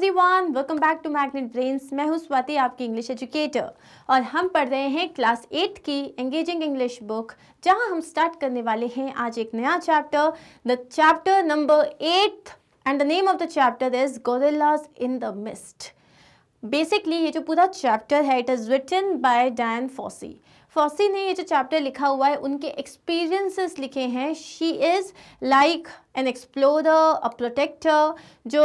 Every everyone welcome back to magnet brains मैं हूँ स्वाति आपकी इंग्लिश एजुकेटर और हम पढ़ रहे हैं क्लास एट की एंगेजिंग इंग्लिश बुक जहाँ हम स्टार्ट करने वाले हैं आज एक नया chapter the chapter number eight and the name of the chapter is gorillas in the mist basically ये जो पूरा चैप्टर है it is written by Dian Fossey Fossey ने ये जो चैप्टर लिखा हुआ है उनके एक्सपीरियंसेस लिखे हैं she is like an explorer a protector जो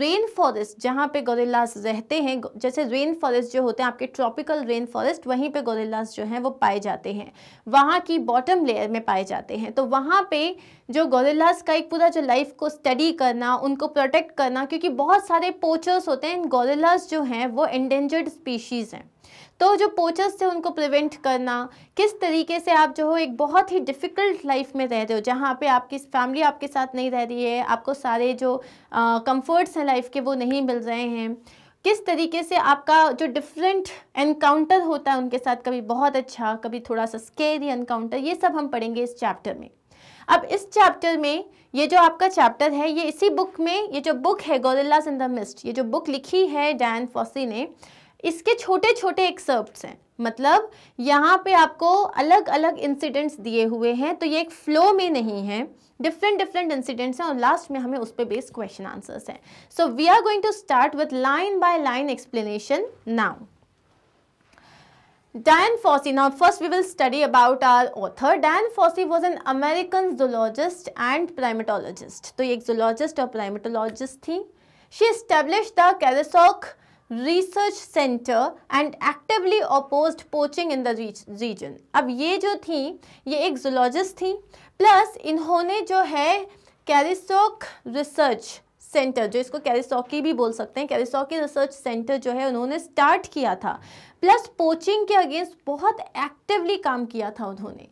रेन फॉरेस्ट जहाँ पे गोरेलास रहते हैं जैसे रेन फॉरेस्ट जो होते हैं आपके ट्रॉपिकल रेन फॉरेस्ट वहीं पे गोरेलास जो हैं वो पाए जाते हैं वहाँ की बॉटम लेयर में पाए जाते हैं तो वहाँ पे जो गोरेलास का एक पूरा जो लाइफ को स्टडी करना उनको प्रोटेक्ट करना क्योंकि बहुत सारे पोचर्स होते हैं गोरेलास जो हैं वो एंडेंजर्ड स्पीशीज़ हैं तो जो पोचर्स थे उनको प्रिवेंट करना किस तरीके से आप जो हो एक बहुत ही डिफ़िकल्ट लाइफ में रह रहे हो जहाँ पे आपकी फैमिली आपके साथ नहीं रह रही है आपको सारे जो कंफर्ट्स हैं लाइफ के वो नहीं मिल रहे हैं किस तरीके से आपका जो डिफरेंट एनकाउंटर होता है उनके साथ कभी बहुत अच्छा कभी थोड़ा सा स्केरी एनकाउंटर ये सब हम पढ़ेंगे इस चैप्टर में अब इस चैप्टर में ये जो आपका चैप्टर है ये इसी बुक में ये जो बुक है गोरिल्लाज इन द मिस्ट ये जो बुक लिखी है डैन फॉसी ने इसके छोटे छोटे एक्सर्प्ट हैं मतलब यहाँ पे आपको अलग अलग इंसिडेंट्स दिए हुए हैं तो ये एक फ्लो में नहीं है डिफरेंट डिफरेंट इंसिडेंट्स हैं और लास्ट में हमें उस पर बेस्ड क्वेश्चन आंसर्स हैं so we are going to start with line by line explanation now Dan Fossey. Now, first we will study about our author. Dan Fossey was an American zoologist and primatologist. तो ये एक zoologist और primatologist थी. She established the Carissock research centre and actively opposed poaching in the region अब ये जो थी ये एक जोलॉजिस्ट थी प्लस इन्होंने जो है कैरिसोक रिसर्च सेंटर जो इसको कैरिसॉकी भी बोल सकते हैं कैरिसॉकी रिसर्च सेंटर जो है उन्होंने स्टार्ट किया था प्लस पोचिंग के अगेंस्ट बहुत एक्टिवली काम किया था उन्होंने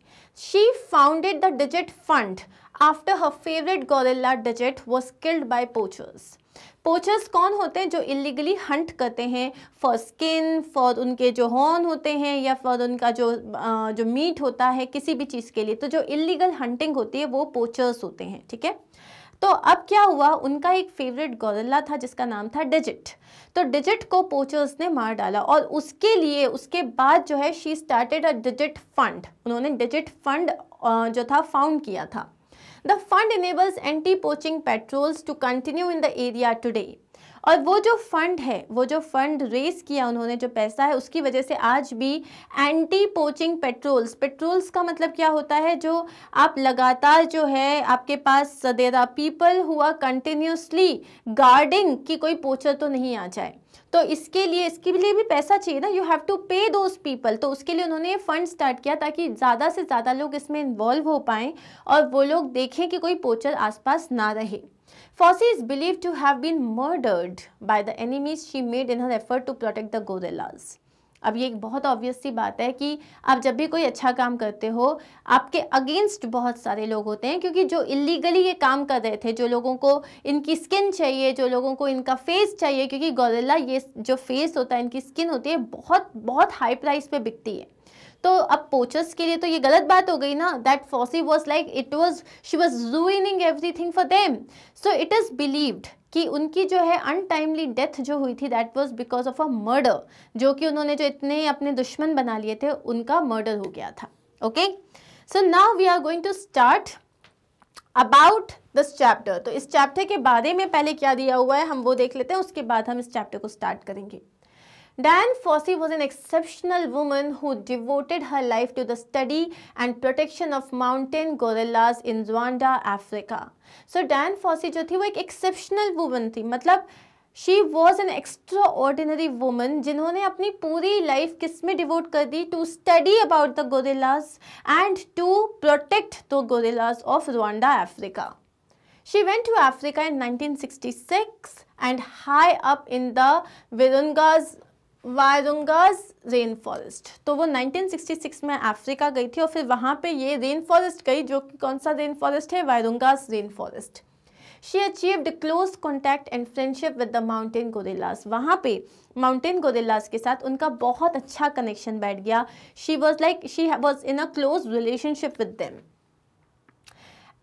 she founded the Digit fund after her favourite gorilla Digit was killed by poachers poachers कौन होते हैं जो इलीगली हंट करते हैं फॉर स्किन फॉर उनके जो हॉर्न होते हैं या फॉर उनका जो जो मीट होता है किसी भी चीज़ के लिए तो जो इलीगल हंटिंग होती है वो पोचर्स होते हैं ठीक है तो अब क्या हुआ उनका एक फेवरेट गौरला था जिसका नाम था डिजिट तो डिजिट को पोचर्स ने मार डाला और उसके लिए उसके बाद जो है she started a Digit fund उन्होंने डिजिट फंड जो था फाउंड किया था the fund enables anti poaching patrols to continue in the area today और वो जो फंड है वो जो फंड रेस किया उन्होंने जो पैसा है उसकी वजह से आज भी एंटी पोचिंग पेट्रोल्स पेट्रोल्स का मतलब क्या होता है जो आप लगातार जो है आपके पास सदेरा पीपल हुआ कंटिन्यूसली गार्डिंग की कोई पोचर तो नहीं आ जाए तो इसके लिए इसके लिए भी पैसा चाहिए ना you have to pay those people तो उसके लिए उन्होंने ये फंड स्टार्ट किया ताकि ज़्यादा से ज़्यादा लोग इसमें इन्वॉल्व हो पाएँ और वो लोग देखें कि कोई पोचर आसपास ना रहे Fossey is believed to have been murdered by the enemies she made in her effort to protect the gorillas. अब ये एक बहुत ऑब्वियस सी बात है कि आप जब भी कोई अच्छा काम करते हो आपके अगेंस्ट बहुत सारे लोग होते हैं क्योंकि जो इलीगली ये काम कर रहे थे जो लोगों को इनकी स्किन चाहिए जो लोगों को इनका फेस चाहिए क्योंकि गोरेला ये जो फेस होता है इनकी स्किन होती है बहुत बहुत हाई प्राइस पे बिकती है तो अब पोचर्स के लिए तो ये गलत बात हो गई ना that Fossey was like it was she was ruining everything for them so it is believed कि उनकी जो है अनटाइमली डेथ जो हुई थी that was because of a murder जो कि उन्होंने जो इतने अपने दुश्मन बना लिए थे उनका मर्डर हो गया था okay so now we are going to start about this chapter तो इस चैप्टर के बारे में पहले क्या दिया हुआ है हम वो देख लेते हैं उसके बाद हम इस चैप्टर को स्टार्ट करेंगे Diane Fossey was an exceptional woman who devoted her life to the study and protection of mountain gorillas in Rwanda, Africa. So Diane Fossey जो थी वो एक exceptional woman थी मतलब she was an extraordinary woman woman जिन्होंने अपनी पूरी life किस में डिवोट कर दी to study about the gorillas and to protect the gorillas of She went to Africa in 1966 and high up in the Virungas Virungas rain forest तो वो 1966 में अफ्रीका गई थी और फिर वहाँ पे ये रेन फॉरेस्ट गई जो कि कौन सा रेन फॉरेस्ट है Virungas rain forest she achieved close contact and friendship with the mountain gorillas वहाँ पे माउंटेन गोरेलाज के साथ उनका बहुत अच्छा कनेक्शन बैठ गया she was like she was in a close relationship with them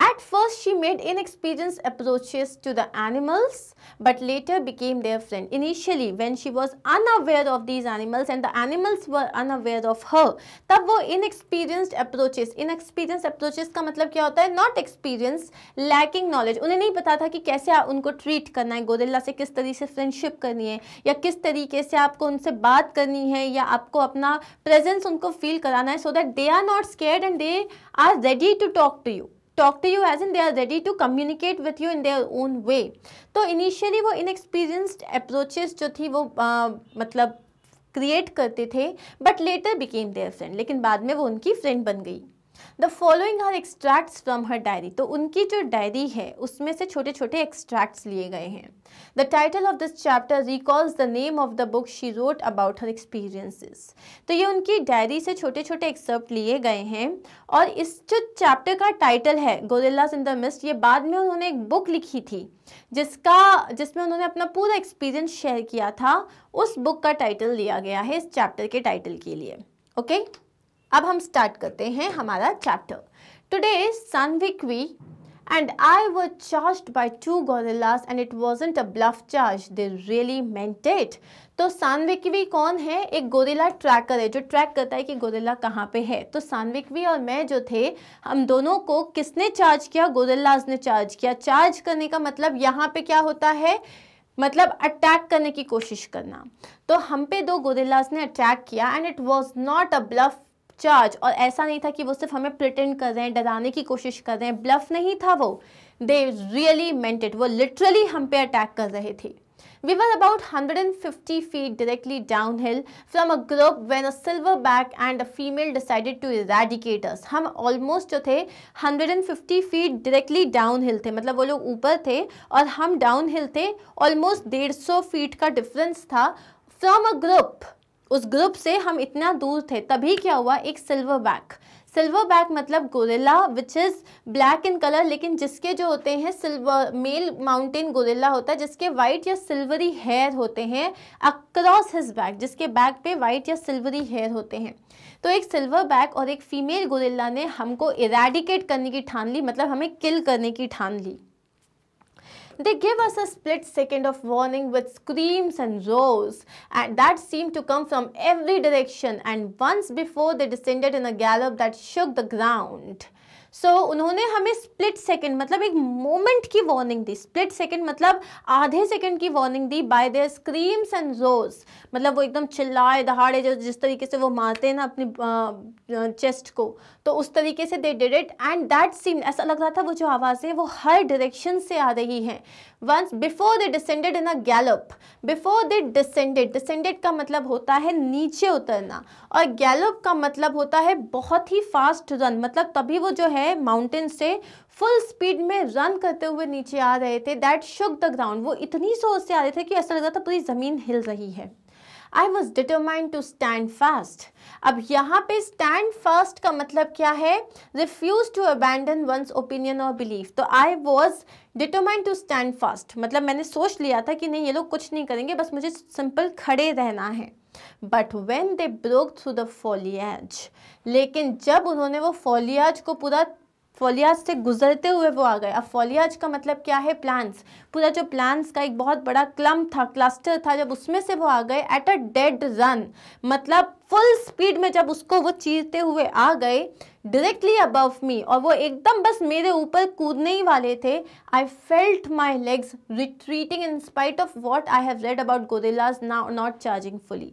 At first, she made inexperienced approaches to the animals, but later became their friend. Initially, when she was unaware of these animals and the animals were unaware of her, तब वो inexperienced approaches, inexperienced approaches का मतलब क्या होता है? Not experienced, lacking knowledge. उन्हें नहीं पता था कि कैसे आप उनको treat करना है, गोरिल्ला से किस तरीके से friendship करनी है, या किस तरीके से आपको उनसे बात करनी है, या आपको अपना presence उनको feel कराना है, so that they are not scared and they are ready to talk to you. Talk to you as in they are ready to communicate with you in their own way तो initially वो inexperienced approaches जो थी वो आ, मतलब create करते थे but later became their friend लेकिन बाद में वो उनकी फ्रेंड बन गई the following are extracts from her diary तो उनकी जो डायरी है उसमें से छोटे छोटे एक्सट्रैक्ट्स लिए गए हैं the title of this chapter recalls the name of the book she wrote about her experiences तो ये उनकी डायरी से छोटे छोटे एक्सेप्ट लिए गए हैं और इस जो चैप्टर का टाइटल है गोरेलाज इन द मिस्ट ये बाद में उन्होंने एक बुक लिखी थी जिसका जिसमें उन्होंने अपना पूरा एक्सपीरियंस शेयर किया था उस बुक का टाइटल दिया गया है इस चैप्टर के टाइटल के लिए ओके okay? अब हम स्टार्ट करते हैं हमारा चैप्टर टुडे सानविकवी and I were charged by two gorillas and it wasn't a bluff charge. They really meant it. तो सानविकवी कौन है एक गोरिल्ला ट्रैकर है जो ट्रैक करता है कि गोरिल्ला कहाँ पे है तो सानविकवी और मैं जो थे हम दोनों को किसने चार्ज किया गोरिल्लाज ने चार्ज किया चार्ज करने का मतलब यहाँ पे क्या होता है मतलब अटैक करने की कोशिश करना तो हम पे दो गोरिल्लाज ने अटैक किया and it was not a bluff charge और ऐसा नहीं था कि वो सिर्फ हमें प्रिटेंड कर रहे हैं डराने की कोशिश कर रहे हैं ब्लफ नहीं था वो दे रियली मेंटेड वो लिटरली हम पे अटैक कर रहे थे we were about fifty feet directly down hill from a group when a silver back and a female decided to रेडिकेटर्स हम ऑलमोस्ट जो थे hundred and fifty feet directly down hill थे मतलब वो लोग ऊपर थे और हम डाउन हिल थे ऑलमोस्ट डेढ़ सौ फीट का डिफरेंस था फ्रॉम अ ग्रुप उस ग्रुप से हम इतना दूर थे तभी क्या हुआ एक सिल्वर बैक सिल्वर बैक मतलब gorilla which is black in colour लेकिन जिसके जो होते हैं सिल्वर मेल माउंटेन गोरिल्ला होता है जिसके वाइट या सिल्वरी हेयर होते हैं अक्रॉस हिज बैक जिसके बैक पे वाइट या सिल्वरी हेयर होते हैं तो एक सिल्वर बैक और एक फीमेल गोरिल्ला ने हमको इरेडिकेट करने की ठान ली मतलब हमें किल करने की ठान ली They gave us a split second of warning with screams and roars, and that seemed to come from every direction and once before they descended in a gallop that shook the ground. So so, उन्होंने हमें split second मतलब एक moment की warning दी split second मतलब आधे second की warning दी by their screams and जोस मतलब वो एकदम चिल्लाए दहाड़े जो जिस तरीके से वो मारते हैं ना अपनी चेस्ट को तो उस तरीके से they did it and that scene ऐसा लग रहा था वो जो आवाज़ें वो हर डायरेक्शन से आ रही हैं once before they descended in a gallop before they descended descended का मतलब होता है नीचे उतरना और गैलप का मतलब होता है बहुत ही फास्ट रन मतलब तभी वो जो है माउंटेन से फुल स्पीड में रन करते हुए नीचे आ रहे थे दैट शुक द ग्राउंड वो इतनी सोच से आ रहे थे कि ऐसा लग रहा था पूरी ज़मीन हिल रही है I was determined to stand fast अब यहाँ पे स्टैंड फास्ट का मतलब क्या है refuse to abandon one's opinion और बिलीफ तो I was determined to stand fast मतलब मैंने सोच लिया था कि नहीं ये लोग कुछ नहीं करेंगे बस मुझे सिंपल खड़े रहना है but when they broke through the foliage लेकिन जब उन्होंने वो फॉलियाज को पूरा फॉलियाज से गुजरते हुए वो आ गए अब फॉलियाज का मतलब क्या है प्लान्स पूरा जो प्लान्स का एक बहुत बड़ा क्लम था क्लस्टर था जब उसमें से वो आ गए एट अ डेड रन मतलब फुल स्पीड में जब उसको वो चीरते हुए आ गए डायरेक्टली अबव मी और वो एकदम बस मेरे ऊपर कूदने ही वाले थे I felt my legs retreating in spite of what I have read about gorillas now not charging fully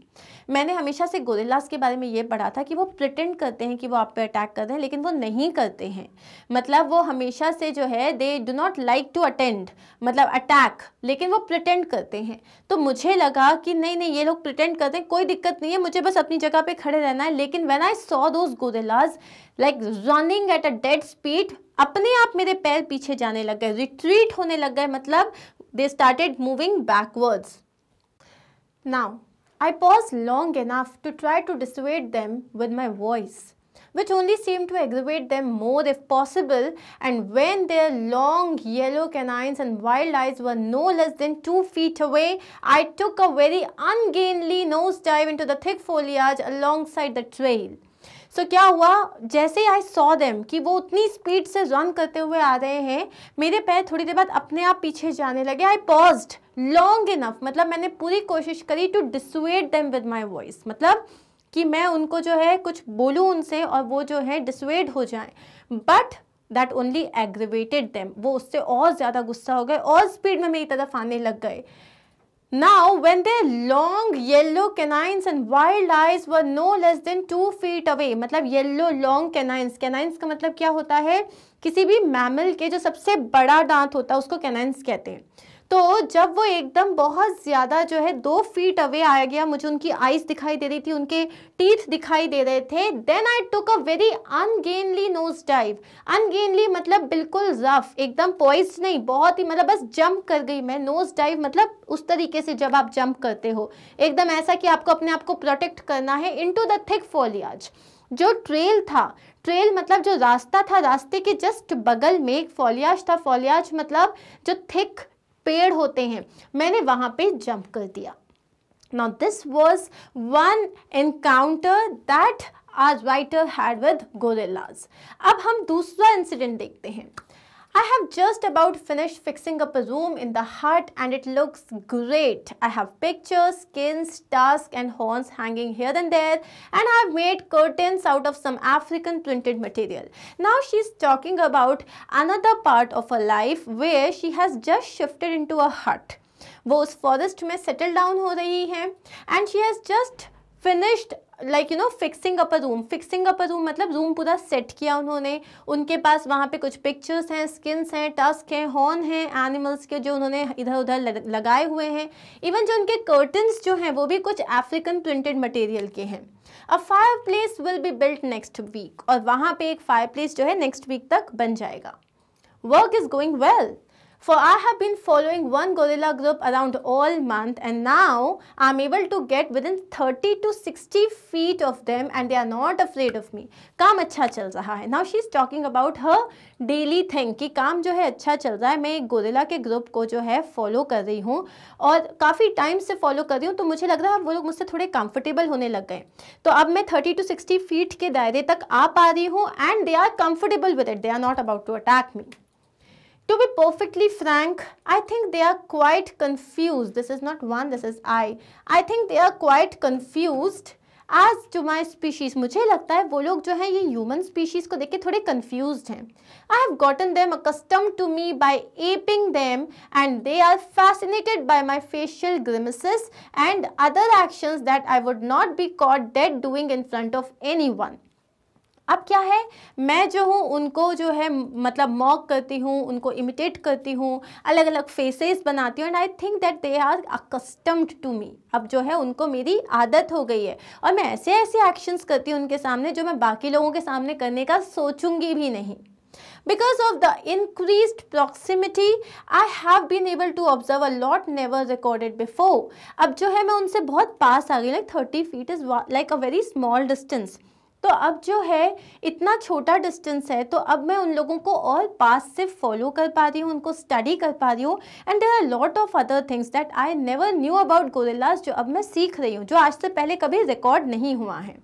मैंने हमेशा से गोरेलास के बारे में ये पढ़ा था कि वो प्रिटेंड करते हैं कि वो आप पे अटैक कर रहे हैं लेकिन वो नहीं करते हैं मतलब वो हमेशा से जो है they do not like to attend मतलब अटैक लेकिन वो प्रिटेंड करते हैं तो मुझे लगा कि नहीं नहीं ये लोग प्रिटेंड करते हैं कोई दिक्कत नहीं है मुझे बस अपनी जगह पर खड़े रहना है लेकिन when I saw those gorillas like running at a dead speed अपने आप मेरे पैर पीछे जाने लग गए रिट्रीट होने लग गए मतलब they started moving backwards now I paused long enough to try to dissuade them with my voice, which only seemed to aggravate them more if possible, and when their long yellow canines and wild eyes were no less than two feet away, I took a very ungainly nosedive into the thick foliage alongside the trail. So so, क्या हुआ जैसे I saw them कि वो उतनी speed से run करते हुए आ रहे हैं मेरे पैर थोड़ी देर बाद अपने आप पीछे जाने लगे आई पॉज्ड लॉन्ग इनफ मतलब मैंने पूरी कोशिश करी to dissuade them with my voice मतलब कि मैं उनको जो है कुछ बोलूँ उनसे और वो जो है डिसुएड हो जाए but that only aggravated them वो उससे और ज़्यादा गुस्सा हो गए और स्पीड में मेरी तरफ आने लग गए Now, when their long yellow canines and wild eyes were no less than two feet away, मतलब yellow long canines, canines का मतलब क्या होता है किसी भी मैमल के जो सबसे बड़ा दांत होता है उसको canines कहते हैं तो जब वो एकदम बहुत ज़्यादा जो है दो फीट अवे आया गया मुझे उनकी आइज़ दिखाई दे रही थी उनके टीथ दिखाई दे रहे थे then I took a very ungainly nose dive ungainly मतलब बिल्कुल रफ एकदम पॉइस नहीं बहुत ही मतलब बस जंप कर गई मैं नोज डाइव मतलब उस तरीके से जब आप जंप करते हो एकदम ऐसा कि आपको अपने आप को प्रोटेक्ट करना है into the thick foliage जो ट्रेल था ट्रेल मतलब जो रास्ता था रास्ते के जस्ट बगल में एक फॉलियाज था फॉलियाज मतलब जो थिक पेड़ होते हैं मैंने वहाँ पे जंप कर दिया now this was one encounter that आज राइटर हैड विद गोरेलाज अब हम दूसरा इंसिडेंट देखते हैं I have just about finished fixing up a room in the hut and it looks great. I have pictures, skins, tusks and horns hanging here and there and I have made curtains out of some African printed material. Now she's talking about another part of her life where she has just shifted into a hut. वो उस forest में settle down हो रही हैं and she has just finished. Like you know fixing up a room fixing up a room मतलब room पूरा set किया उन्होंने उनके पास वहाँ पे कुछ पिक्चर्स हैं स्किन्स हैं टस्क हैं हॉर्न हैं एनिमल्स के जो उन्होंने इधर उधर लगाए हुए हैं इवन जो उनके कर्टन्स जो हैं वो भी कुछ अफ्रीकन प्रिंटेड मटेरियल के हैं a fire place will be built next week और वहाँ पर एक फायर प्लेस जो है नेक्स्ट वीक तक बन जाएगा work is going well For I have been following one gorilla group around all month and now I'm able to get within 30 to 60 feet of them and they are not afraid of me. काम अच्छा चल रहा है Now she's talking about her daily thing कि काम जो है अच्छा चल रहा है मैं एक गोरिल्ला के ग्रुप को जो है फॉलो कर रही हूँ और काफ़ी टाइम से फॉलो कर रही हूँ तो मुझे लग रहा है वो लोग मुझसे थोड़े कंफर्टेबल होने लग गए तो अब मैं 30 टू 60 फीट के दायरे तक आ पा रही हूँ and they are comfortable with it they are not about to attack me to be perfectly frank i think they are quite confused this is not one this is i i think they are quite confused as to my species mujhe lagta hai wo log jo hain human species ko dekh ke confused hain i have gotten them accustomed to me by aping them and they are fascinated by my facial grimaces and other actions that i would not be caught dead doing in front of anyone अब क्या है मैं जो हूँ उनको जो है मतलब मॉक करती हूँ उनको इमिटेट करती हूँ अलग अलग फेसेस बनाती हूँ and I think that they are accustomed to me अब जो है उनको मेरी आदत हो गई है और मैं ऐसे ऐसे एक्शंस करती हूँ उनके सामने जो मैं बाकी लोगों के सामने करने का सोचूंगी भी नहीं because of the increase proximity I have been able to observe a lot never recorded before अब जो है मैं उनसे बहुत पास आ गई like thirty feet is like a very small distance तो अब जो है इतना छोटा डिस्टेंस है तो अब मैं उन लोगों को और पास से फॉलो कर पा रही हूँ उनको स्टडी कर पा रही हूँ and there are lot of other things that I never knew about gorillas जो अब मैं सीख रही हूँ जो आज से पहले कभी रिकॉर्ड नहीं हुआ है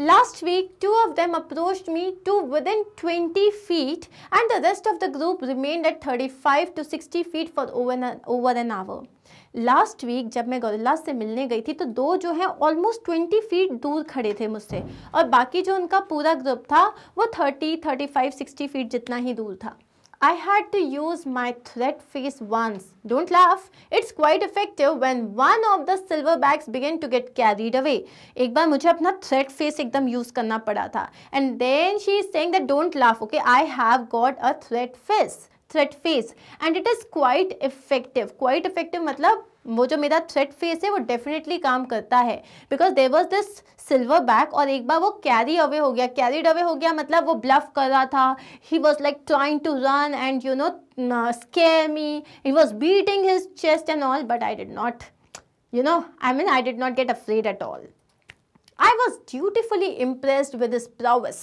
last week two of them approach me to within twenty feet and the rest of the group remain at thirty five to sixty feet for over an hour last week जब मैं गौरलास से मिलने गई थी तो दो जो हैं ऑलमोस्ट ट्वेंटी फीट दूर खड़े थे मुझसे और बाकी जो उनका पूरा ग्रुप था वो thirty thirty five sixty feet जितना ही दूर था I had to use my threat face once. Don't laugh. It's quite effective when one of the silverbacks began to get carried away. एक बार मुझे अपना threat face एकदम use करना पड़ा था. And then she is saying that don't laugh. Okay, I have got a threat face. Threat face and it is quite effective quite effective मतलब वो जो मेरा थ्रेट फेस है वो डेफिनेटली काम करता है because there was this silver back और एक बार वो कैरी अवे हो गया कैरीड अवे हो गया मतलब वो ब्लफ कर रहा था he was like trying to run and you know scare me he was beating his chest and all but I did not you know I mean I did not get afraid at all I was dutifully impressed with this prowess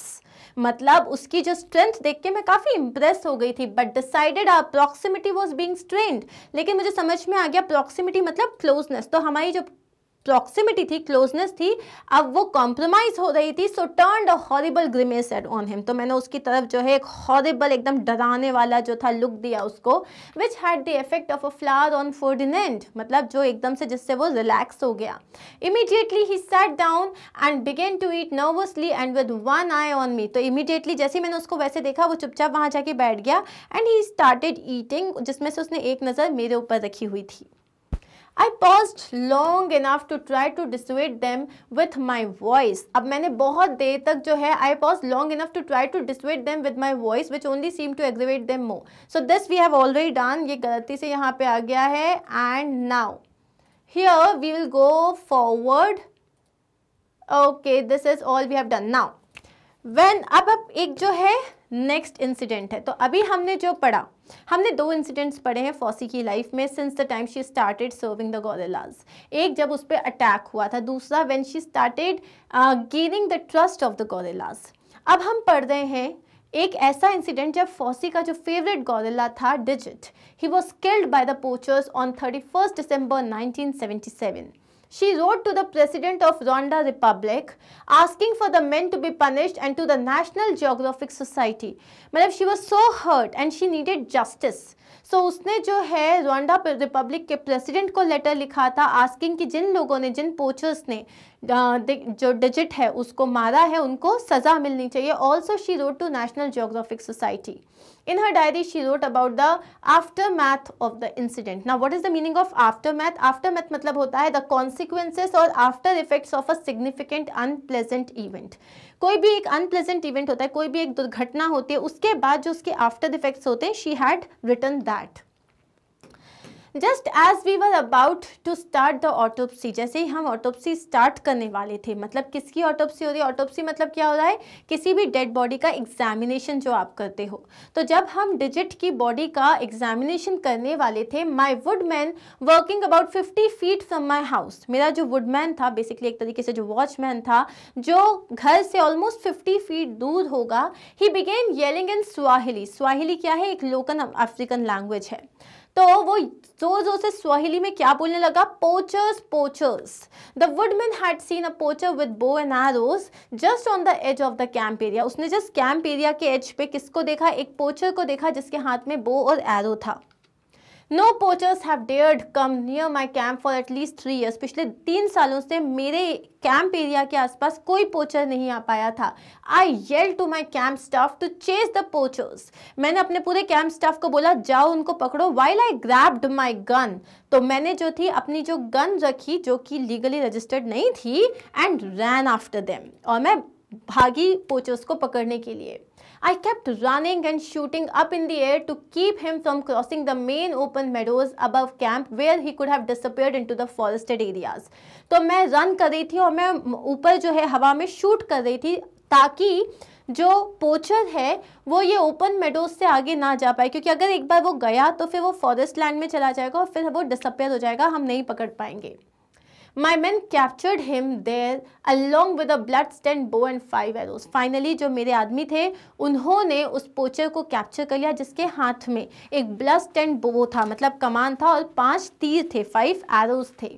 मतलब उसकी जो strength देख के मैं काफ़ी Impress हो गई थी but decided a proximity was being strained लेकिन मुझे समझ में आ गया अप्रॉक्सीमिटी मतलब क्लोजनेस तो हमारी जो प्रॉक्सिमिटी थी क्लोजनेस थी अब वो कॉम्प्रोमाइज हो रही थी so turn a horrible grimace at on him तो मैंने उसकी तरफ जो है एक हॉरिबल एकदम डराने वाला जो था लुक दिया उसको which had the effect of a flower on Ferdinand मतलब जो एकदम से जिससे वो रिलैक्स हो गया इमीडिएटली ही set down and began to eat nervously and with one eye on me तो इमीडिएटली जैसे मैंने उसको वैसे देखा वो चुपचाप वहाँ जाके बैठ गया एंड ही स्टार्टेड ईटिंग जिसमें से उसने एक नज़र मेरे ऊपर रखी हुई थी I pause long enough to try to dissuade them with my voice अब मैंने बहुत देर तक जो है I pause long enough to try to dissuade them with my voice which only seem to aggravate them more so this we have already done ये गलती से यहाँ पे आ गया है and now here we will go forward okay this is all we have done now when अब अब एक जो है नेक्स्ट इंसिडेंट है तो अभी हमने जो पढ़ा हमने दो इंसिडेंट्स पढ़े हैं फॉसी की लाइफ में since the time she started serving the gorillas एक जब उस पर अटैक हुआ था दूसरा when she started gaining the trust of the gorillas अब हम पढ़ रहे हैं एक ऐसा इंसिडेंट जब फॉसी का जो फेवरेट गोरिल्ला था Digit he was killed by the poachers on thirty first December nineteen seventy seven She wrote to the president of Rwanda Republic asking for the men to be punished and to the National Geographic Society. Madam, she was so hurt and she needed justice. So so, उसने जो है Rwanda republic के president को letter लिखा था asking कि जिन लोगों ने जिन पोचर्स ने जो डिजिट है उसको मारा है उनको सज़ा मिलनी चाहिए also she wrote to National Geographic Society in her diary she wrote about the aftermath of the incident ना what is the meaning of aftermath aftermath मतलब होता है द कॉन्सिक्वेंसेज और after effects of a significant unpleasant event कोई भी एक unpleasant event होता है कोई भी एक दुर्घटना होती है उसके बाद जो उसके आफ्टर इफेक्ट्स होते हैं she had written that just as we were about to start the autopsy जैसे ही हम ऑटोप्सी स्टार्ट करने वाले थे मतलब किसकी ऑटोप्सी हो रही है ऑटोप्सी मतलब क्या हो रहा है किसी भी डेड बॉडी का एग्जामिनेशन जो आप करते हो तो जब हम डिजिट की बॉडी का एग्जामिनेशन करने वाले थे my woodman working about fifty feet from my house मेरा जो वुडमैन था बेसिकली एक तरीके से जो वॉचमैन था जो घर से ऑलमोस्ट फिफ्टी फीट दूर होगा he began yelling in Swahili Swahili क्या है एक लोकल अफ्रीकन लैंग्वेज है तो वो जोर जोर से स्वाहिली में क्या बोलने लगा poachers poachers the woodman had seen a poacher with bow and arrows just on the edge of the camp area उसने जस्ट कैंप एरिया के एज पे किसको देखा एक पोचर को देखा जिसके हाथ में बो और एरो था no poachers have dared come near my camp for at least three years पिछले तीन सालों से मेरे कैंप एरिया के आसपास कोई पोचर नहीं आ पाया था I yell to my camp staff to chase the poachers मैंने अपने पूरे कैंप स्टाफ को बोला जाओ उनको पकड़ो while I grabbed my gun तो मैंने जो थी अपनी जो गन रखी जो कि लीगली रजिस्टर्ड नहीं थी एंड रैन आफ्टर देम और मैं भागी पोचर्स को पकड़ने के लिए I kept running and shooting up in the air to keep him from crossing the main open meadows above camp where he could have disappeared into the forested areas. तो मैं run कर रही थी और मैं ऊपर जो है हवा में शूट कर रही थी ताकि जो पोचर है वो ये ओपन मेडोज से आगे ना जा पाए क्योंकि अगर एक बार वो गया तो फिर वो फॉरेस्ट लैंड में चला जाएगा और फिर वो डिसअपेयर हो जाएगा हम नहीं पकड़ पाएंगे My men captured him there along with a blood-stained bow and five arrows. Finally जो मेरे आदमी थे उन्होंने उस पोचर को कैप्चर कर लिया जिसके हाथ में एक ब्लड स्टैंड बो था मतलब कमान था और पांच तीर थे फाइव एरोज थे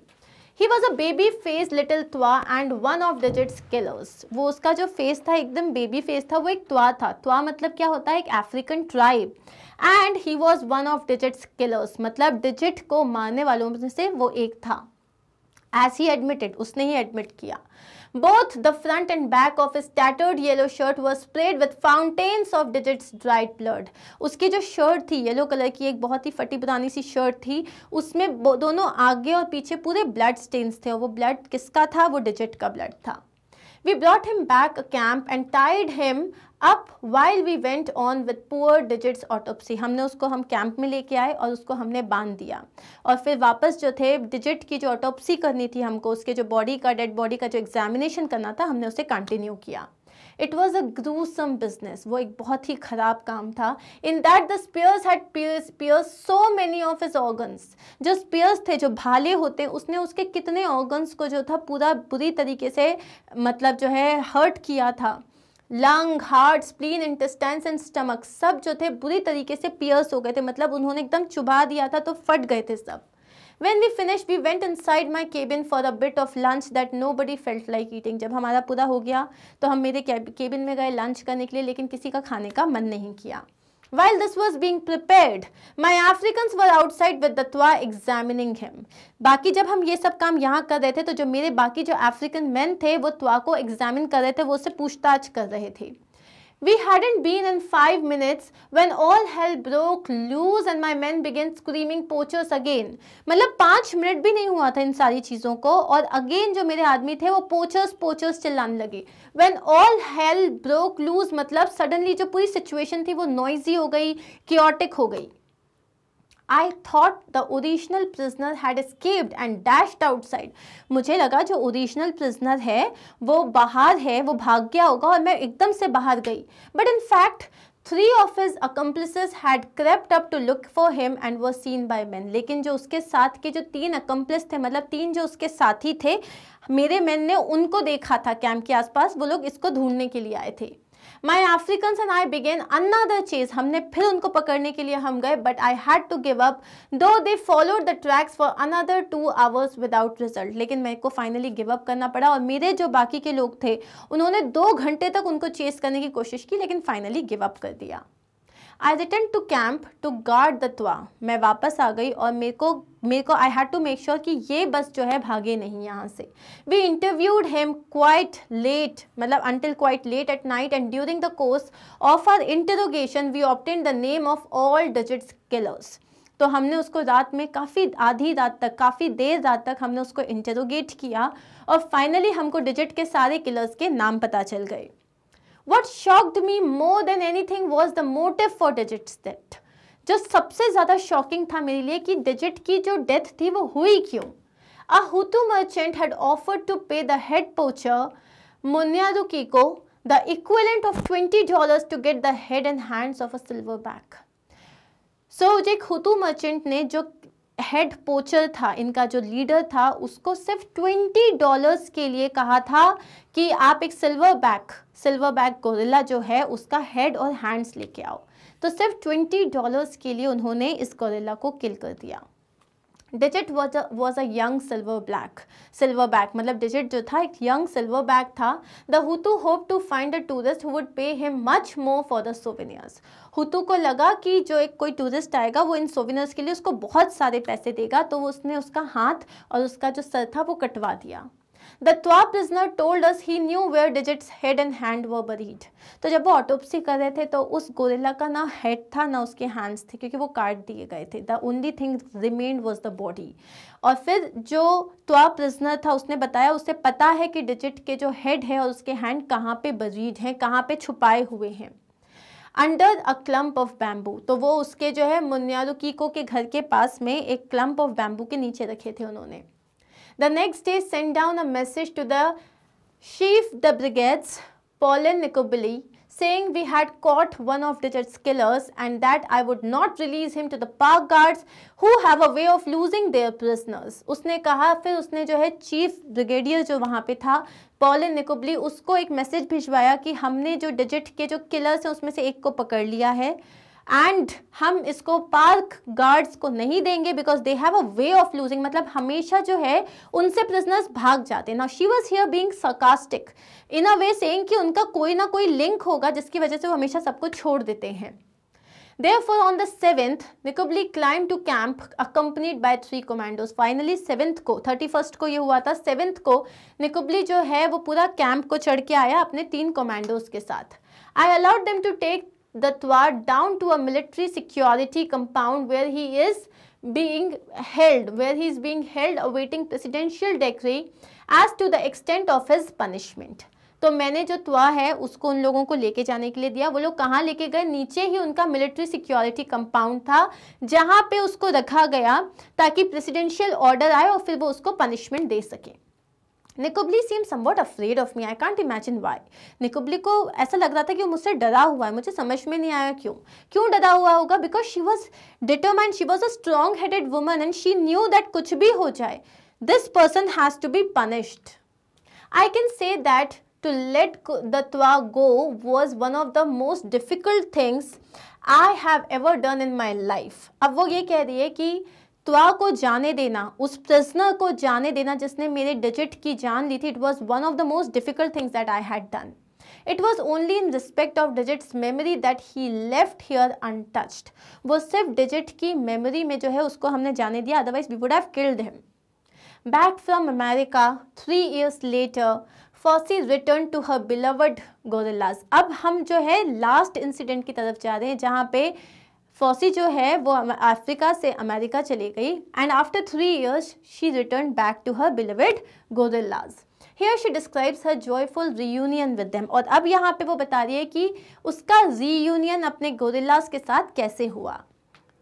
he was a baby face little Twa and one of Digit's killers वो उसका जो फेस था एकदम बेबी फेस था वो एक त्वा था त्वा मतलब क्या होता है एक African tribe and he was one of Digit's killers मतलब डिजिट को मारने वालों में से वो एक था एज ही एडमिटेड उसने ही एडमिट किया both the front and back of tattered yellow shirt was spread with fountains of Digit's dried blood उसकी जो शर्ट थी येलो कलर की एक बहुत ही फटी पुरानी सी शर्ट थी उसमें दोनों आगे और पीछे पूरे ब्लड स्टेन्स थे और वो ब्लड किसका था वो डिजिट का ब्लड था We brought him back a camp and tied him up while we went on with poor digits autopsy. हमने उसको हम कैंप में लेके आए और उसको हमने बांध दिया और फिर वापस जो थे डिजिट की जो ऑटोप्सी करनी थी हमको उसके जो बॉडी का डेड बॉडी का जो एग्जामिनेशन करना था हमने उसे कंटिन्यू किया it was a gruesome business वो एक बहुत ही ख़राब काम था in that the spears had spears so many of is organs जो स्पेयर्स थे जो भाले होते उसने उसके कितने ऑर्गन्स को जो था पूरा बुरी तरीके से मतलब जो है हर्ट किया था lung heart spleen intestines and stomach सब जो थे बुरी तरीके से पियर्स हो गए थे मतलब उन्होंने एकदम चुबा दिया था तो फट गए थे सब When we finished, we went inside my cabin for a bit of lunch that nobody felt like eating. जब हमारा पूरा हो गया तो हम मेरे केबिन में गए लंच करने के लिए लेकिन किसी का खाने का मन नहीं किया While this was being prepared, my Africans were outside with Datwa examining him. बाकी जब हम ये सब काम यहाँ कर रहे थे तो जो मेरे बाकी जो African men थे वो त्वा को examine कर रहे थे वो उससे पूछताछ कर रहे थे We hadn't been in five minutes when all hell broke loose and my men began screaming poachers again. मतलब पाँच मिनट भी नहीं हुआ था इन सारी चीज़ों को और अगेन जो मेरे आदमी थे वो poachers poachers चिल्लाने लगे when all hell broke loose मतलब suddenly जो पूरी सिचुएशन थी वो noisy हो गई chaotic हो गई I thought the original prisoner had escaped and dashed outside. मुझे लगा जो ओरिजिनल प्रिजनर है वो बाहर है वो भाग गया होगा और मैं एकदम से बाहर गई but in fact three of his accomplices had crept up to look for him and was seen by man लेकिन जो उसके साथ के जो तीन अकम्पलिस थे मतलब तीन जो उसके साथी थे मेरे मैन ने उनको देखा था कैंप के आसपास वो लोग इसको ढूंढने के लिए आए थे my African and I began another chase हमने फिर उनको पकड़ने के लिए हम गए but I had to give up though they followed the tracks for another two hours without result लेकिन मेरे को फाइनली गिव अप करना पड़ा और मेरे जो बाकी के लोग थे उन्होंने दो घंटे तक उनको चेस करने की कोशिश की लेकिन फाइनली गिव अप कर दिया I return to camp to guard the Twa मैं वापस आ गई और मेरे को मेरे को I had to make sure कि ये बस जो है भागे नहीं यहाँ से we interviewed him quite late मतलब until quite late at night and during the course of our interrogation we obtained the name of all Digit killers तो हमने उसको रात में काफ़ी आधी रात तक काफ़ी देर रात तक हमने उसको इंटरोगेट किया और फाइनली हमको डिजिट के सारे किलर्स के नाम पता चल गए what shocked me more than anything was the motive for Digit death जो सबसे ज़्यादा शॉकिंग था मेरे लिए कि डिजिट की जो डेथ थी वो हुई क्यों a Hutu merchant had offer to pay the head poacher Munyaruki को the equivalent of twenty dollar to get the head and hands of a silver silverback. So एक हुतू मर्चेंट ने जो हेड पोचर था इनका जो लीडर था उसको सिर्फ ट्वेंटी डॉलर्स के लिए कहा था कि आप एक silver back silver silverback gorilla जो है उसका हेड और हैंड्स लेके आओ तो सिर्फ ट्वेंटी डॉलर्स के लिए उन्होंने इस गोरिल्ला को किल कर दिया Digit was was a young silver black silver back मतलब डिजिट जो था एक यंग सिल्वर बैक था the Hutu hope to find a tourist who would pay him much more for the souvenirs Hutu को लगा कि जो एक कोई टूरिस्ट आएगा वो इन सोविनर्स के लिए उसको बहुत सारे पैसे देगा तो उसने उसका हाथ और उसका जो सर था वो कटवा दिया the Twa prisoner told us he knew where Digit's head and hand were buried तो जब वो ऑटोपसी कर रहे थे तो उस गोरेला का ना हेड था ना उसके हैंड्स थे क्योंकि वो काट दिए गए थे the only thing remained was the body और फिर जो ट्वा प्रिजनर था उसने बताया उसे पता है कि डिजिट के जो हेड है और उसके हैंड कहाँ पे बरीड हैं कहाँ पे छुपाए हुए हैं under a clump of bamboo तो वो उसके जो है कीको के घर के पास में एक क्लम्प ऑफ बैम्बू के नीचे रखे थे उन्होंने the next day send down a message to the chief the brigades Paulin Nkubili saying we had caught one of Digit's killers and that I would not release him to the park guards who have a way of losing their prisoners. उसने कहा फिर उसने जो है chief brigadier जो वहाँ पे था पॉलिन निकोबली उसको एक मैसेज भिजवाया कि हमने जो डिजिट के जो किलर्स हैं उसमें से एक को पकड़ लिया है एंड हम इसको पार्क गार्ड्स को नहीं देंगे because they have a way of losing मतलब हमेशा जो है उनसे प्रिजनर्स भाग जाते हैं now she was here being sarcastic in a way saying कि उनका कोई ना कोई लिंक होगा जिसकी वजह से वो हमेशा सबको छोड़ देते हैं Therefore, on the seventh, Nikobli climbed to camp accompanied by three commandos. Finally, seventh को 31st को ये हुआ था 7th को Nikobli जो है वो पूरा camp को चढ़ के आया अपने तीन commandos के साथ I allowed them to take Datwar down to a military security compound where he is being held, where he is being held awaiting presidential decree as to the extent of his punishment. तो मैंने जो त्वा है उसको उन लोगों को लेके जाने के लिए दिया वो लोग कहाँ लेके गए नीचे ही उनका मिलिट्री सिक्योरिटी कंपाउंड था जहाँ पे उसको रखा गया ताकि प्रेसिडेंशियल ऑर्डर आए और फिर वो उसको पनिशमेंट दे सके Nkubili seem somewhat afraid of me I can't imagine why Nkubili को ऐसा लग रहा था कि वो मुझसे डरा हुआ है मुझे समझ में नहीं आया क्यों क्यों डरा हुआ होगा because she was determined she was a strong headed woman and she knew that कुछ भी हो जाए this person has to be punished I can say that to let the twa go was one of the most difficult things I have ever done in my life. अब वो ये कह रही है कि त्वा को जाने देना उस प्रिजनर को जाने देना जिसने मेरे डिजिट की जान ली थी it was one of the most difficult things that I had done it was only in respect of Digit's memory that he left here untouched वो सिर्फ डिजिट की मेमोरी में जो है उसको हमने जाने दिया otherwise we would have killed him back from America three years later Fossey return to her beloved gorillas अब हम जो है लास्ट इंसिडेंट की तरफ जा रहे हैं जहाँ पे फॉसी जो है वो अफ्रीका से अमेरिका चली गई and after three years she return back to her beloved gorillas here she describes her joyful reunion with them और अब यहाँ पे वो बता रही है कि उसका रीयूनियन अपने गोदिल्लाज के साथ कैसे हुआ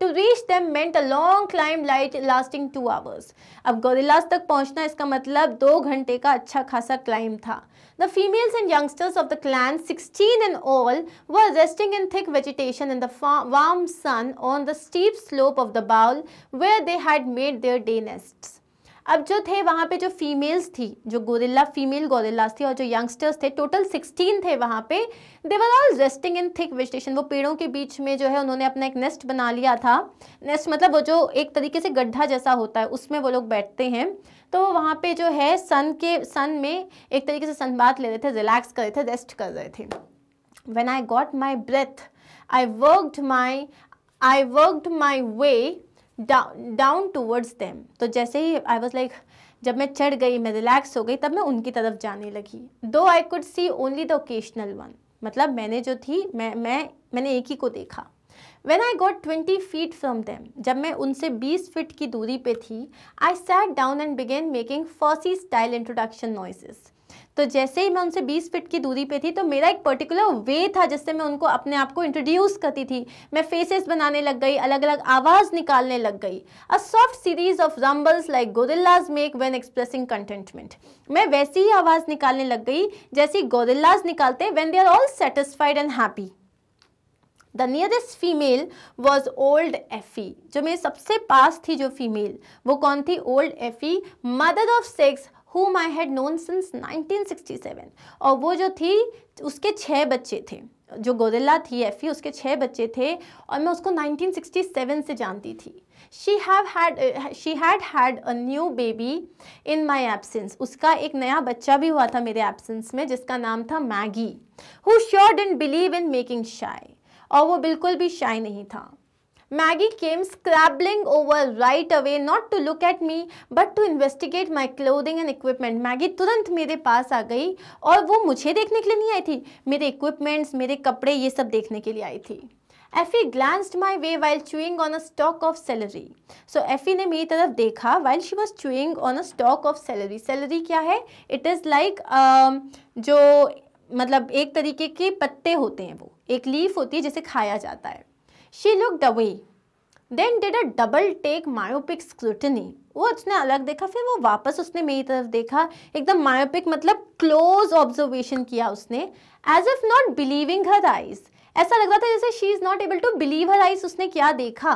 to reach them meant a long climb light lasting two hours अब गोरिल्लाज तक पहुंचना इसका मतलब दो घंटे का अच्छा खासा क्लाइंब था The females and youngsters of the clan, 16 in all, were resting in thick vegetation in the warm sun on the steep slope of the bowl where they had made their day nests. अब जो थे वहाँ पे जो females थी जो gorilla female gorillas थी और जो यंगस्टर्स थे टोटल सिक्सटीन थे वहाँ पे were all resting in thick vegetation वो पेड़ों के बीच में जो है उन्होंने अपना एक नेस्ट बना लिया था नेस्ट मतलब वो जो एक तरीके से गड्ढा जैसा होता है उसमें वो लोग बैठते हैं तो वो वहाँ पर जो है सन के सन में एक तरीके से सन बात ले रहे थे रिलैक्स कर रहे थे रेस्ट कर रहे थे when I got my breath I worked my I worked my way down towards them तो जैसे ही आई वॉज लाइक जब मैं चढ़ गई मैं रिलैक्स हो गई तब मैं उनकी तरफ जाने लगी though I could see only the occasional one मतलब मैंने जो थी मैं मैं मैंने एक ही को देखा when I got twenty feet from them जब मैं उनसे बीस फिट की दूरी पे थी I sat down and began making Fossey style introduction noises तो जैसे ही मैं उनसे 20 फिट की दूरी पे थी तो मेरा एक पर्टिकुलर वे था जिससे मैं उनको अपने आप को इंट्रोड्यूस करती थी मैं फेसेस बनाने लग गई अलग अलग आवाज़ निकालने लग गई a soft series of rumbles like gorillas make when expressing contentment मैं वैसी ही आवाज़ निकालने लग गई जैसी गोरिल्लाज निकालते when they are all satisfied and happy the nearest female was old Effie जो मेरे सबसे पास थी जो फीमेल वो कौन थी old Effie mother of six whom I had known since 1967 और वो जो थी उसके छः बच्चे थे जो गोदिल्ला थी एफ़ी उसके छः बच्चे थे और मैं उसको 1967 से जानती थी she have had she had had a new baby in my absence उसका एक नया बच्चा भी हुआ था मेरे एबसेंस में जिसका नाम था Maggie who sure didn't believe in making shy और वो बिल्कुल भी शाई नहीं था Maggie came scrambling over right away not to look at me but to investigate my clothing and equipment Maggie तुरंत मेरे पास आ गई और वो मुझे देखने के लिए नहीं आई थी मेरे इक्विपमेंट्स मेरे कपड़े ये सब देखने के लिए आई थी Effie glanced my way while chewing on a stalk of celery so Effie ने मेरी तरफ देखा while she was chewing on a stalk of celery celery क्या है इट इज़ लाइक जो मतलब एक तरीके के पत्ते होते हैं वो एक लीफ होती है जिसे खाया जाता है she look the way then did a double take myopic scrutiny वो उसने अलग देखा फिर वो वापस उसने मेरी तरफ देखा एकदम मायोपिक मतलब क्लोज ऑब्जर्वेशन किया उसने as if not believing her eyes ऐसा लग रहा था जैसे she is not able to believe her eyes उसने क्या देखा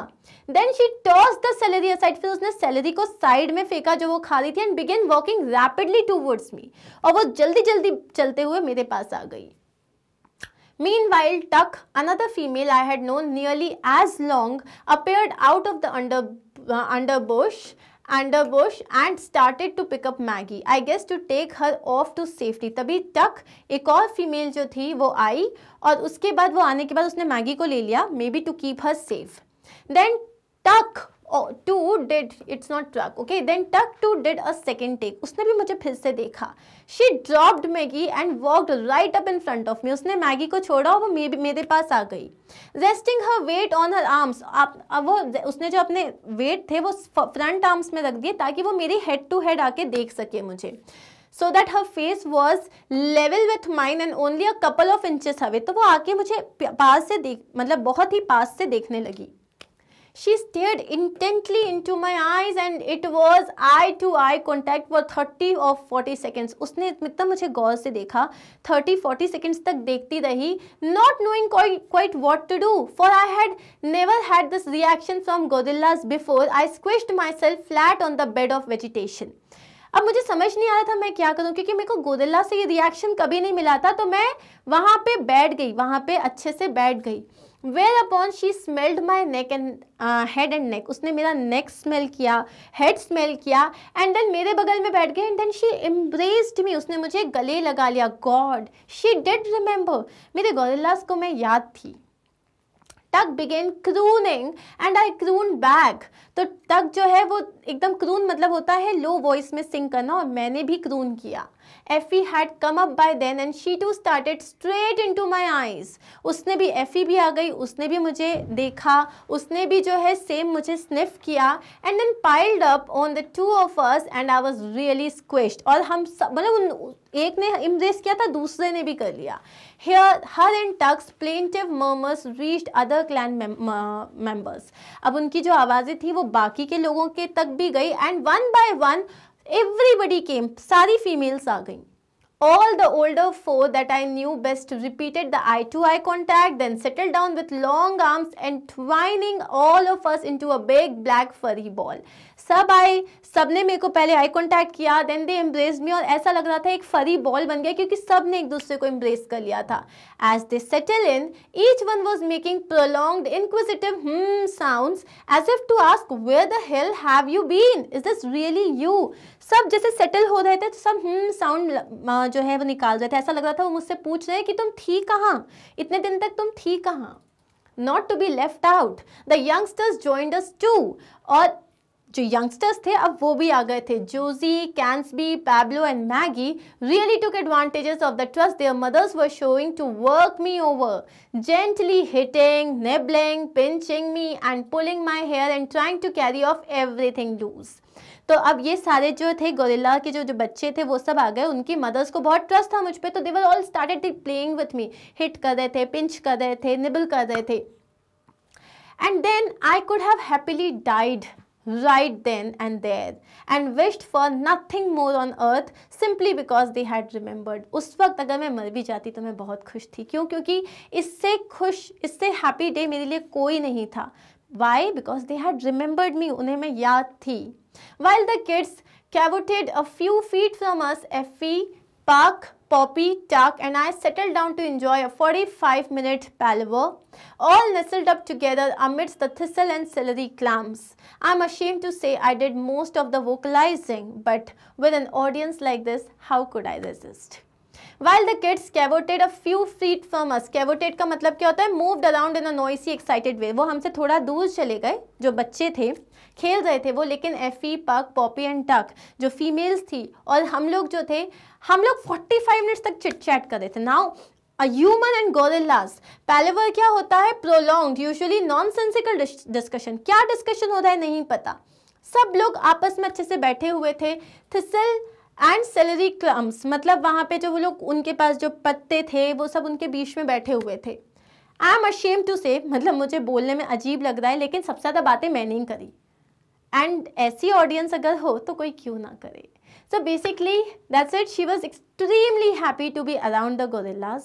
then she toss the celery aside फिर उसने सैलरी को साइड में फेंका जो वो खा रही थी and began walking rapidly towards me और वो जल्दी जल्दी चलते हुए मेरे पास आ गई Meanwhile, Tuck, another female I had known nearly as long, appeared out of the under, uh, underbush underbush and started to pick up Maggie. I guess to take her off to safety. तभी Tuck, एक और female जो थी वो आई और उसके बाद वो आने के बाद उसने Maggie को ले लिया maybe to keep her safe. Then Tuck too did it's not truck okay then Tuck too did a second take उसने भी मुझे फिर से देखा she dropped Maggie and walked right up in front of me उसने Maggie को छोड़ा और वो मेरे पास आ गई resting her weight on her arms आप अब वो उसने जो अपने वेट थे वो फ्रंट आर्म्स में रख दिए ताकि वो मेरी हेड टू हेड आके देख सके मुझे so that her face was level with mind and only a couple of inches away तो वो आके मुझे पास से देख मतलब बहुत ही पास से देखने लगी She stared intently into my eyes and it was eye to eye contact for 30 or 40 seconds. usne itna mujhe gaur se dekha 30-40 seconds tak dekhti rahi not knowing quite, quite what to do for I had never had this reaction from godillas before. I squished myself flat on the bed of vegetation. अब मुझे समझ नहीं आ रहा था मैं क्या करूं क्योंकि मेरे को गोदिल्ला से ये रिएक्शन कभी नहीं मिला था तो मैं वहाँ पे बैठ गई वहाँ पे अच्छे से बैठ गई whereupon she smelled my neck and head and neck उसने मेरा नेक स्मेल किया हेड स्मेल किया एंड देन मेरे बगल में बैठ गए and then she embraced me उसने मुझे गले लगा लिया गॉड शी डिड रिमेंबर मेरे गोरिल्लास को मैं याद थी Tuck began crooning and I croon back तो टक जो है वो एकदम क्रून मतलब होता है लो वॉइस में सिंग करना और मैंने भी क्रून किया Effie had come up by then and she too started straight into my eyes उसने भी एफ़ी भी आ गई उसने भी मुझे देखा उसने भी जो है सेम मुझे स्निफ किया and then piled up on the two of us and I was really squashed और हम मतलब एक ने इम्प्रेस किया था दूसरे ने भी कर लिया hear her and Tuck's plaintive murmurs reached other clan members अब उनकी जो आवाज़ें थी वो बाकी के लोगों के तक भी गई and one by one everybody came सारी फीमेल्स आ गई All the older four that I knew best repeated the eye-to-eye -eye contact, then settled down with long arms and twining all of us into a big black furry ball. सब आए सब ने मेरे को पहले eye contact किया then they embrace me और ऐसा लग रहा था एक फरी बॉल बन गया क्योंकि सब ने एक दूसरे को एम्ब्रेस कर लिया था as they settle in each one was making prolonged inquisitive sound as if to ask where the hell have you been is this really you सब जैसे सेटल हो रहे थे तो सब हम हम्म, साउंड जो है वो निकाल रहे थे ऐसा लग रहा था वो मुझसे पूछ रहे हैं कि तुम थी कहाँ इतने दिन तक तुम थी कहाँ not to be left out the youngsters joined us too और जो यंगस्टर्स थे अब वो भी आ गए थे Josie Cantsbee Pablo and Maggie really took advantages of the trust their mothers were showing to work me over gently hitting nibbling pinching me and pulling my hair and trying to carry off everything loose तो अब ये सारे जो थे gorilla के जो जो बच्चे थे वो सब आ गए उनकी मदर्स को बहुत ट्रस्ट था मुझ पर तो they were all started playing with me hit कर रहे थे पिंच कर रहे थे निबल कर रहे थे and then I could have happily died right then and there and wished for nothing more on earth simply because they had remembered उस वक्त अगर मैं मर भी जाती तो मैं बहुत खुश थी क्यों क्योंकि इससे खुश इससे हैप्पी डे मेरे लिए कोई नहीं था why because they had remembered me उन्हें मैं याद थी While the kids cavorted a few feet from us, Effie, Park, Poppy, Tuck and I settled down to enjoy a 45-minute palaver, all nestled up together amidst the thistle and celery clams. I'm ashamed to say I did most of the vocalizing, but with an audience like this, how could I resist? While the kids cavorted a few feet from us cavorted का मतलब क्या होता है moved around in a noisy excited way वो हमसे थोड़ा दूर चले गए जो बच्चे थे खेल रहे थे वो लेकिन एफी पक पॉपी एंड टक जो फीमेल्स थी और हम लोग जो थे हम लोग 45 मिनट्स तक चिट चैट कर रहे थे now a human and gorillas palaver क्या होता है prolong usually nonsensical discussion क्या डिस्कशन हो रहा है नहीं पता सब लोग आपस में अच्छे से बैठे हुए थे थिसल एंड सेलरी क्लम्स मतलब वहाँ पे जो वो लोग उनके पास जो पत्ते थे वो सब उनके बीच में बैठे हुए थे आई एम अशेम टू से मतलब मुझे बोलने में अजीब लग रहा है लेकिन सबसे ज़्यादा बातें मैंने नहीं करी एंड ऐसी ऑडियंस अगर हो तो कोई क्यों ना करे so basically that's it she was extremely happy to be around the gorillas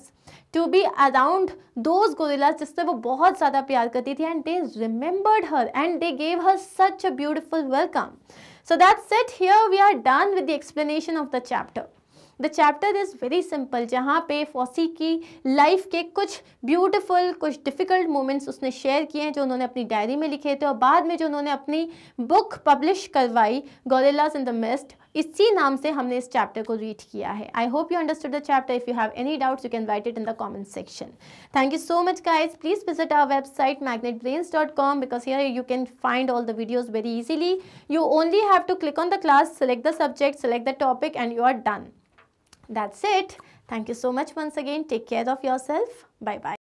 to be around those gorillas जिससे वो बहुत ज़्यादा प्यार करती थी and they remembered her and they gave her such a beautiful welcome So that's it. Here we are done with the explanation of the chapter. The chapter is very simple जहाँ पे FOSSEE की life के कुछ beautiful कुछ difficult moments उसने share किए हैं जो उन्होंने अपनी डायरी में लिखे थे और बाद में जो उन्होंने अपनी बुक पब्लिश करवाई गोरेलाज इन द मिस्ट इसी नाम से हमने इस चैप्टर को रीड किया है I hope you understood the chapter if you have any doubt you can write it in the comment section thank you so much guys please visit our website Magnet Brains dot com because here you can find all the videos very easily you only have to click on the class select the subject select the topic and you are done that's it thank you so much once again take care of yourself bye bye